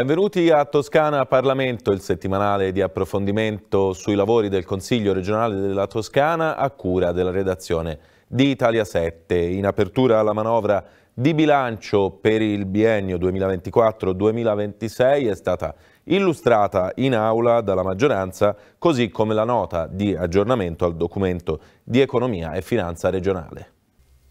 Benvenuti a Toscana Parlamento, il settimanale di approfondimento sui lavori del Consiglio regionale della Toscana a cura della redazione di Italia 7. In apertura alla manovra di bilancio per il biennio 2024-2026 è stata illustrata in aula dalla maggioranza, così come la nota di aggiornamento al documento di economia e finanza regionale.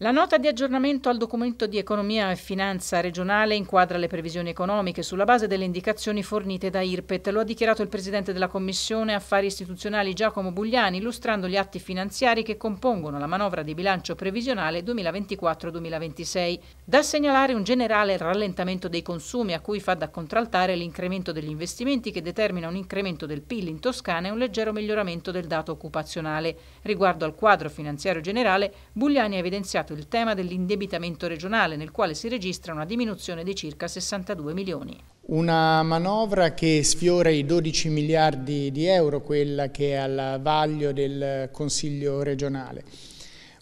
La nota di aggiornamento al documento di economia e finanza regionale inquadra le previsioni economiche sulla base delle indicazioni fornite da IRPET. Lo ha dichiarato il presidente della Commissione Affari Istituzionali Giacomo Bugliani, illustrando gli atti finanziari che compongono la manovra di bilancio previsionale 2024-2026. Da segnalare un generale rallentamento dei consumi, a cui fa da contraltare l'incremento degli investimenti che determina un incremento del PIL in Toscana e un leggero miglioramento del dato occupazionale. Riguardo al quadro finanziario generale, Bugliani ha evidenziato delicato il tema dell'indebitamento regionale nel quale si registra una diminuzione di circa 62 milioni. Una manovra che sfiora i 12 miliardi di euro, quella che è al vaglio del Consiglio regionale.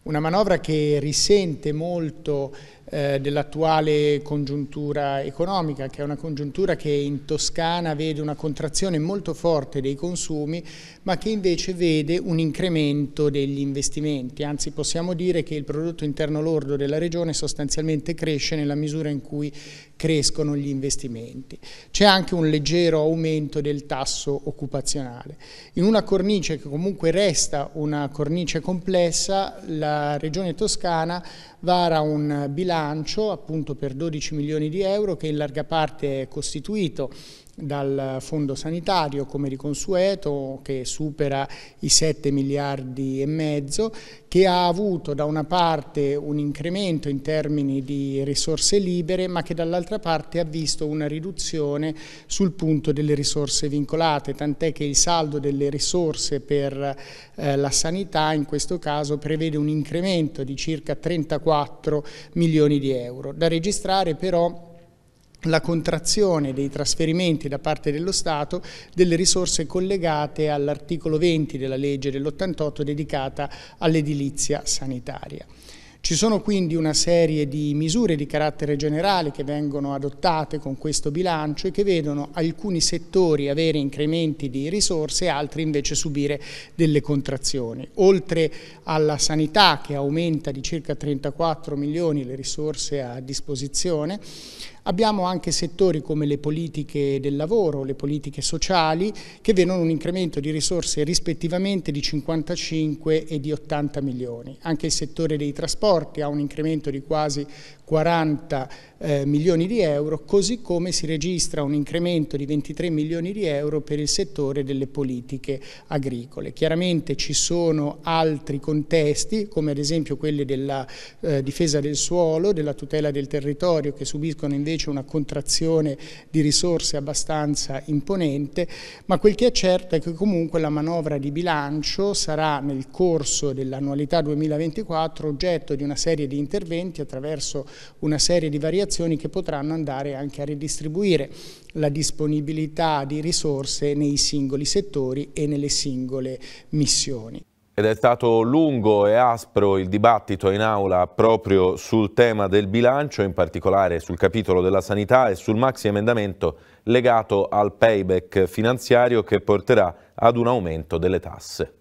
Una manovra che risente molto eh, dell'attuale congiuntura economica, che è una congiuntura che in Toscana vede una contrazione molto forte dei consumi, ma che invece vede un incremento degli investimenti. Anzi, possiamo dire che il prodotto interno lordo della regione sostanzialmente cresce nella misura in cui crescono gli investimenti. C'è anche un leggero aumento del tasso occupazionale. In una cornice che comunque resta una cornice complessa, la regione toscana vara un bilancio appunto per 12 milioni di euro che in larga parte è costituito dal fondo sanitario come di consueto che supera i 7 miliardi e mezzo che ha avuto da una parte un incremento in termini di risorse libere ma che dall'altra parte ha visto una riduzione sul punto delle risorse vincolate tant'è che il saldo delle risorse per eh, la sanità in questo caso prevede un incremento di circa 34 milioni di euro da registrare però la contrazione dei trasferimenti da parte dello Stato delle risorse collegate all'articolo 20 della legge dell'88 dedicata all'edilizia sanitaria. Ci sono quindi una serie di misure di carattere generale che vengono adottate con questo bilancio e che vedono alcuni settori avere incrementi di risorse e altri invece subire delle contrazioni. Oltre alla sanità che aumenta di circa 34 milioni le risorse a disposizione, Abbiamo anche settori come le politiche del lavoro, le politiche sociali, che vedono un incremento di risorse rispettivamente di 55 e di 80 milioni. Anche il settore dei trasporti forte a un incremento di quasi 40 eh, milioni di euro, così come si registra un incremento di 23 milioni di euro per il settore delle politiche agricole. Chiaramente ci sono altri contesti, come ad esempio quelli della eh, difesa del suolo, della tutela del territorio, che subiscono invece una contrazione di risorse abbastanza imponente, ma quel che è certo è che comunque la manovra di bilancio sarà nel corso dell'annualità 2024 oggetto di una serie di interventi attraverso una serie di variazioni che potranno andare anche a ridistribuire la disponibilità di risorse nei singoli settori e nelle singole missioni. Ed è stato lungo e aspro il dibattito in aula proprio sul tema del bilancio, in particolare sul capitolo della sanità e sul maxi emendamento legato al payback finanziario che porterà ad un aumento delle tasse.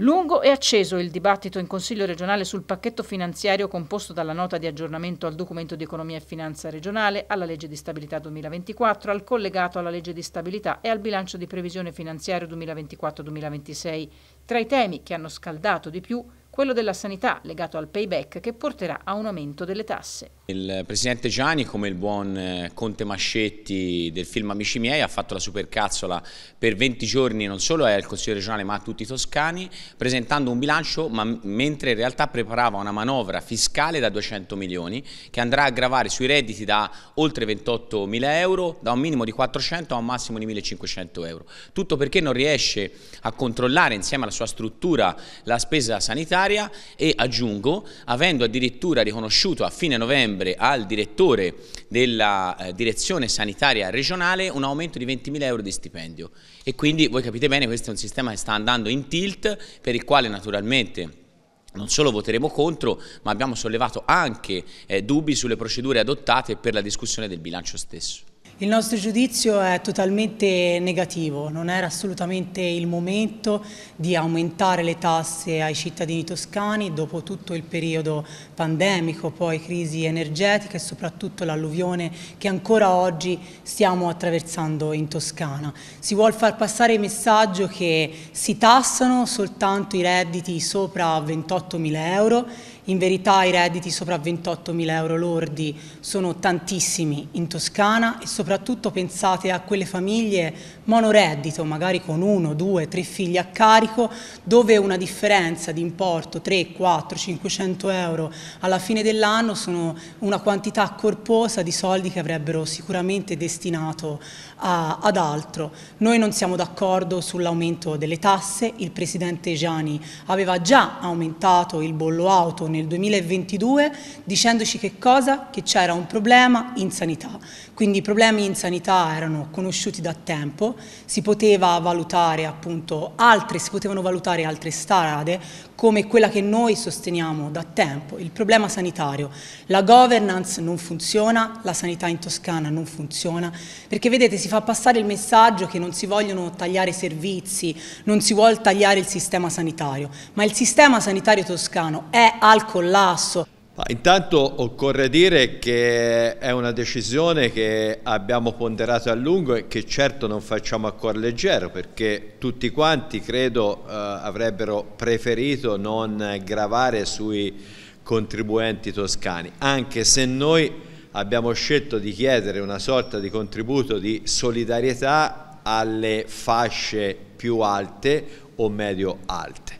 Lungo e acceso il dibattito in Consiglio regionale sul pacchetto finanziario composto dalla nota di aggiornamento al documento di economia e finanza regionale, alla legge di stabilità 2024, al collegato alla legge di stabilità e al bilancio di previsione finanziario 2024-2026. Tra i temi che hanno scaldato di più, quello della sanità legato al payback che porterà a un aumento delle tasse. Il presidente Gianni, come il buon eh, Conte Mascetti del film Amici miei, ha fatto la supercazzola per 20 giorni non solo al Consiglio regionale ma a tutti i toscani, presentando un bilancio ma mentre in realtà preparava una manovra fiscale da 200 milioni che andrà a gravare sui redditi da oltre 28 mila euro, da un minimo di 400 a un massimo di 1500 euro. Tutto perché non riesce a controllare insieme alla sua struttura la spesa sanitaria e aggiungo, avendo addirittura riconosciuto a fine novembre settembre al direttore della eh, direzione sanitaria regionale un aumento di 20.000 euro di stipendio e quindi voi capite bene questo è un sistema che sta andando in tilt per il quale naturalmente non solo voteremo contro, ma abbiamo sollevato anche eh, dubbi sulle procedure adottate per la discussione del bilancio stesso. Il nostro giudizio è totalmente negativo, non era assolutamente il momento di aumentare le tasse ai cittadini toscani dopo tutto il periodo pandemico, poi crisi energetica e soprattutto l'alluvione che ancora oggi stiamo attraversando in Toscana. Si vuole far passare il messaggio che si tassano soltanto i redditi sopra 28 mila euro in verità i redditi sopra 28.000 euro lordi sono tantissimi in Toscana e soprattutto pensate a quelle famiglie monoreddito, magari con uno, due, tre figli a carico, dove una differenza di importo 3, 4, 500 euro alla fine dell'anno sono una quantità corposa di soldi che avrebbero sicuramente destinato a, ad altro. Noi non siamo d'accordo sull'aumento delle tasse, il Presidente Gianni aveva già aumentato il bollo auto nel 2022 dicendoci che cosa? Che c'era un problema in sanità. Quindi i problemi in sanità erano conosciuti da tempo, si, poteva valutare appunto altre, si potevano valutare altre strade come quella che noi sosteniamo da tempo, il problema sanitario. La governance non funziona, la sanità in Toscana non funziona, perché vedete si fa passare il messaggio che non si vogliono tagliare servizi, non si vuole tagliare il sistema sanitario, ma il sistema sanitario toscano è al collasso. Intanto occorre dire che è una decisione che abbiamo ponderato a lungo e che certo non facciamo a cuor leggero perché tutti quanti credo eh, avrebbero preferito non gravare sui contribuenti toscani, anche se noi abbiamo scelto di chiedere una sorta di contributo di solidarietà alle fasce più alte o medio alte,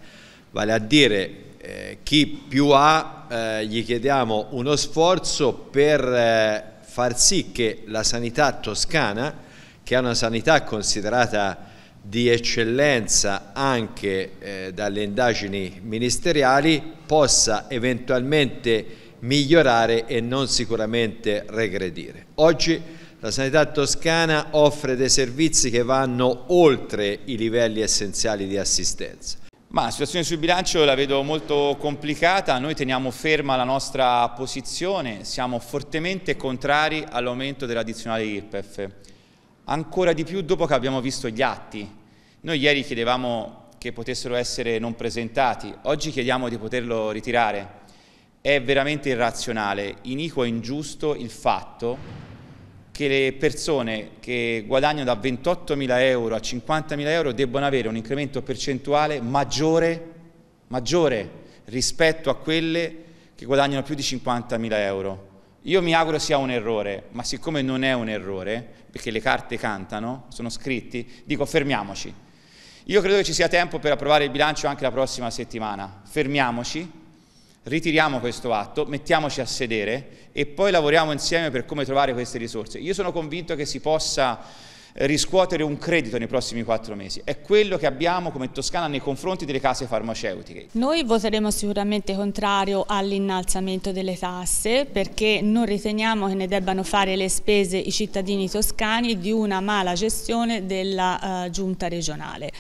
vale a dire eh, chi più ha eh, gli chiediamo uno sforzo per eh, far sì che la sanità toscana, che è una sanità considerata di eccellenza anche eh, dalle indagini ministeriali, possa eventualmente migliorare e non sicuramente regredire. Oggi la sanità toscana offre dei servizi che vanno oltre i livelli essenziali di assistenza ma la situazione sul bilancio la vedo molto complicata, noi teniamo ferma la nostra posizione, siamo fortemente contrari all'aumento dell'addizionale IRPEF, ancora di più dopo che abbiamo visto gli atti. Noi ieri chiedevamo che potessero essere non presentati, oggi chiediamo di poterlo ritirare. È veramente irrazionale, iniquo e ingiusto il fatto che le persone che guadagnano da 28.000 euro a 50.000 euro debbano avere un incremento percentuale maggiore, maggiore rispetto a quelle che guadagnano più di 50.000 euro. Io mi auguro sia un errore, ma siccome non è un errore, perché le carte cantano, sono scritti, dico fermiamoci. Io credo che ci sia tempo per approvare il bilancio anche la prossima settimana. Fermiamoci, ritiriamo questo atto, mettiamoci a sedere e poi lavoriamo insieme per come trovare queste risorse. Io sono convinto che si possa riscuotere un credito nei prossimi quattro mesi. È quello che abbiamo come Toscana nei confronti delle case farmaceutiche. Noi voteremo sicuramente contrario all'innalzamento delle tasse perché non riteniamo che ne debbano fare le spese i cittadini toscani di una mala gestione della uh, giunta regionale.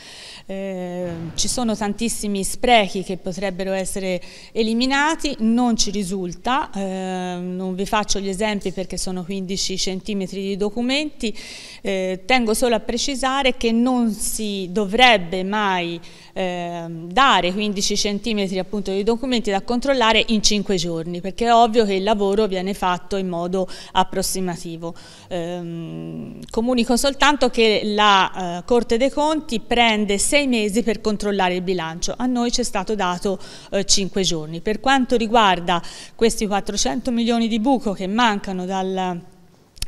Eh, ci sono tantissimi sprechi che potrebbero essere eliminati, non ci risulta, eh, non vi faccio gli esempi perché sono 15 centimetri di documenti, eh, tengo solo a precisare che non si dovrebbe mai eh, dare 15 centimetri appunto di documenti da controllare in 5 giorni, perché è ovvio che il lavoro viene fatto in modo approssimativo. Eh, comunico soltanto che la eh, Corte dei Conti prende 6 mesi per controllare il bilancio, a noi ci è stato dato 5 eh, giorni. Per quanto riguarda questi 400 milioni di buco che mancano dal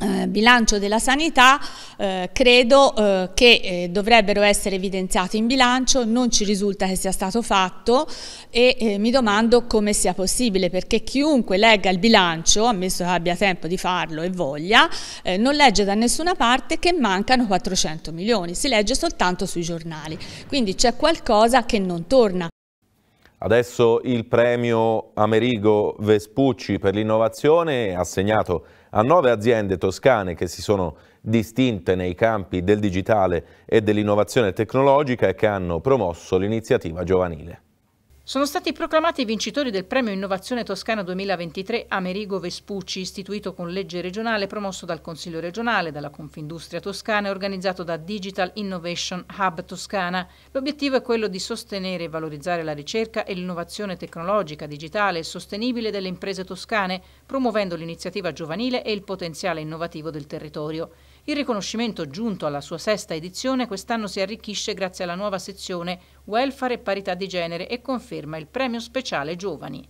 eh, bilancio della sanità eh, credo eh, che eh, dovrebbero essere evidenziati in bilancio, non ci risulta che sia stato fatto e eh, mi domando come sia possibile perché chiunque legga il bilancio, ammesso che abbia tempo di farlo e voglia, non legge da nessuna parte che mancano 400 milioni, si legge soltanto sui giornali, quindi c'è qualcosa che non torna. Adesso il premio Amerigo Vespucci per l'innovazione assegnato a nove aziende toscane che si sono distinte nei campi del digitale e dell'innovazione tecnologica e che hanno promosso l'iniziativa giovanile. Sono stati proclamati vincitori del Premio Innovazione Toscana 2023 Amerigo Vespucci, istituito con legge regionale promosso dal Consiglio regionale, dalla Confindustria Toscana e organizzato da Digital Innovation Hub Toscana. L'obiettivo è quello di sostenere e valorizzare la ricerca e l'innovazione tecnologica, digitale e sostenibile delle imprese toscane, promuovendo l'iniziativa giovanile e il potenziale innovativo del territorio. Il riconoscimento giunto alla sua sesta edizione quest'anno si arricchisce grazie alla nuova sezione Welfare e parità di genere e conferma il premio speciale Giovani.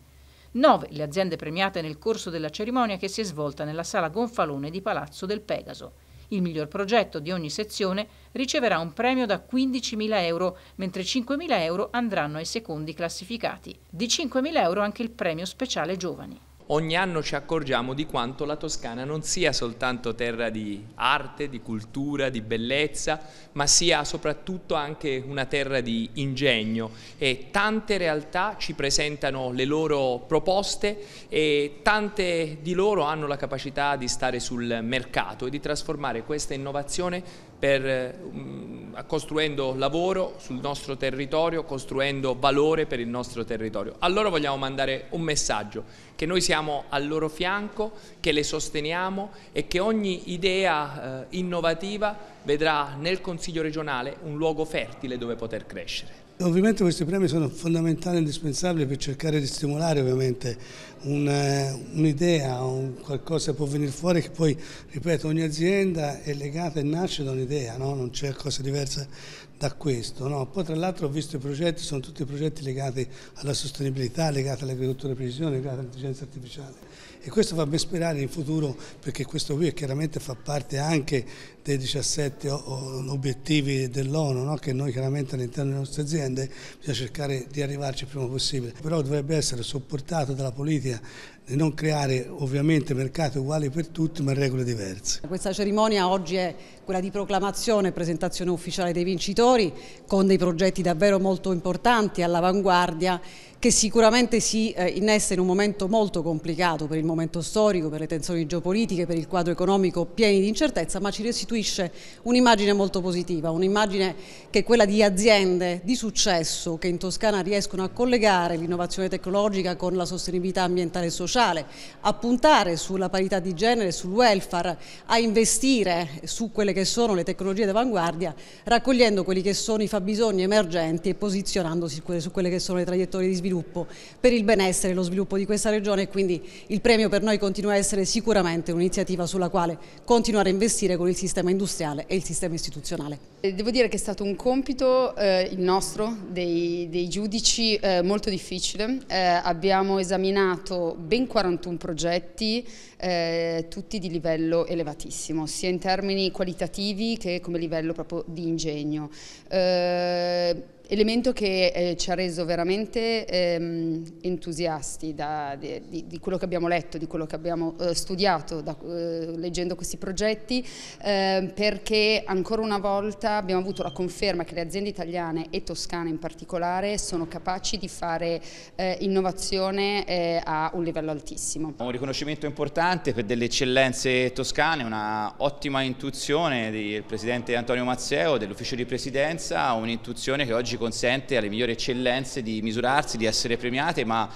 Nove le aziende premiate nel corso della cerimonia che si è svolta nella sala Gonfalone di Palazzo del Pegaso. Il miglior progetto di ogni sezione riceverà un premio da 15.000 euro, mentre 5.000 euro andranno ai secondi classificati. Di 5.000 euro anche il premio speciale giovani ogni anno ci accorgiamo di quanto la Toscana non sia soltanto terra di arte, di cultura, di bellezza, ma sia soprattutto anche una terra di ingegno e tante realtà ci presentano le loro proposte e tante di loro hanno la capacità di stare sul mercato e di trasformare questa innovazione per, mm, costruendo lavoro sul nostro territorio, costruendo valore per il nostro territorio. A loro vogliamo mandare un messaggio, che noi siamo al loro fianco, che le sosteniamo e che ogni idea eh, innovativa vedrà nel Consiglio regionale un luogo fertile dove poter crescere. Ovviamente questi premi sono fondamentali e indispensabili per cercare di stimolare eh, un'idea, un un qualcosa che può venire fuori che poi, ripeto, ogni azienda è legata e nasce da un'idea, no? non c'è cosa diversa da questo. No? Poi tra l'altro ho visto i progetti, sono tutti progetti legati alla sostenibilità, legati all'agricoltura precisione, legati all'intelligenza artificiale e questo fa ben sperare in futuro perché questo qui chiaramente fa parte anche dei 17 obiettivi dell'ONU no? che noi chiaramente all'interno delle nostre aziende bisogna cercare di arrivarci il prima possibile, però dovrebbe essere supportato dalla politica di non creare ovviamente mercati uguali per tutti ma regole diverse. Questa cerimonia oggi è quella di proclamazione e presentazione ufficiale dei vincitori con dei progetti davvero molto importanti all'avanguardia che sicuramente si eh, innesta in un momento molto complicato per il momento storico, per le tensioni geopolitiche, per il quadro economico pieni di incertezza, ma ci restituisce un'immagine molto positiva, un'immagine che è quella di aziende di successo che in Toscana riescono a collegare l'innovazione tecnologica con la sostenibilità ambientale e sociale, a puntare sulla parità di genere, sul welfare, a investire su quelle che sono le tecnologie d'avanguardia, raccogliendo quelli che sono i fabbisogni emergenti e posizionandosi su quelle che sono le traiettorie di sviluppo sviluppo, per il benessere e lo sviluppo di questa regione e quindi il premio per noi continua a essere sicuramente un'iniziativa sulla quale continuare a investire con il sistema industriale e il sistema istituzionale. Eh, devo dire che è stato un compito eh, il nostro, dei, dei giudici, eh, molto difficile. Eh, abbiamo esaminato ben 41 progetti, eh, tutti di livello elevatissimo, sia in termini qualitativi che come livello proprio di ingegno. Eh, elemento che eh, ci ha reso veramente ehm, entusiasti da, di, di, quello che abbiamo letto, di quello che abbiamo eh, studiato da, eh, leggendo questi progetti, ehm, perché ancora una volta abbiamo avuto la conferma che le aziende italiane e toscane in particolare sono capaci di fare eh, innovazione eh, a un livello altissimo. Un riconoscimento importante per delle eccellenze toscane, una ottima intuizione del Presidente Antonio Mazzeo, dell'Ufficio di Presidenza, un'intuizione che oggi consente alle migliori eccellenze di misurarsi, di essere premiate, ma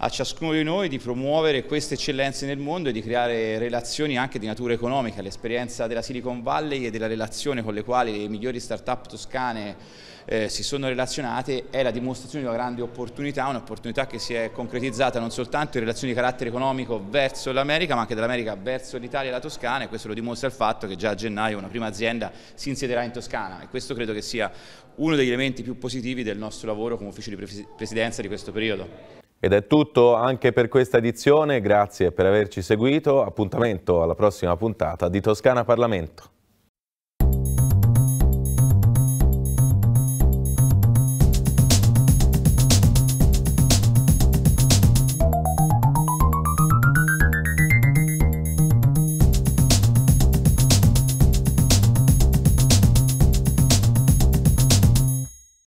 a ciascuno di noi di promuovere queste eccellenze nel mondo e di creare relazioni anche di natura economica. L'esperienza della Silicon Valley e della relazione con le quali le migliori start-up toscane eh, si sono relazionate è la dimostrazione di una grande opportunità, un'opportunità che si è concretizzata non soltanto in relazioni di carattere economico verso l'America ma anche dall'America verso l'Italia e la Toscana e questo lo dimostra il fatto che già a gennaio una prima azienda si insiederà in Toscana e questo credo che sia uno degli elementi più positivi del nostro lavoro come ufficio di presidenza di questo periodo. Ed è tutto anche per questa edizione, grazie per averci seguito, appuntamento alla prossima puntata di Toscana Parlamento.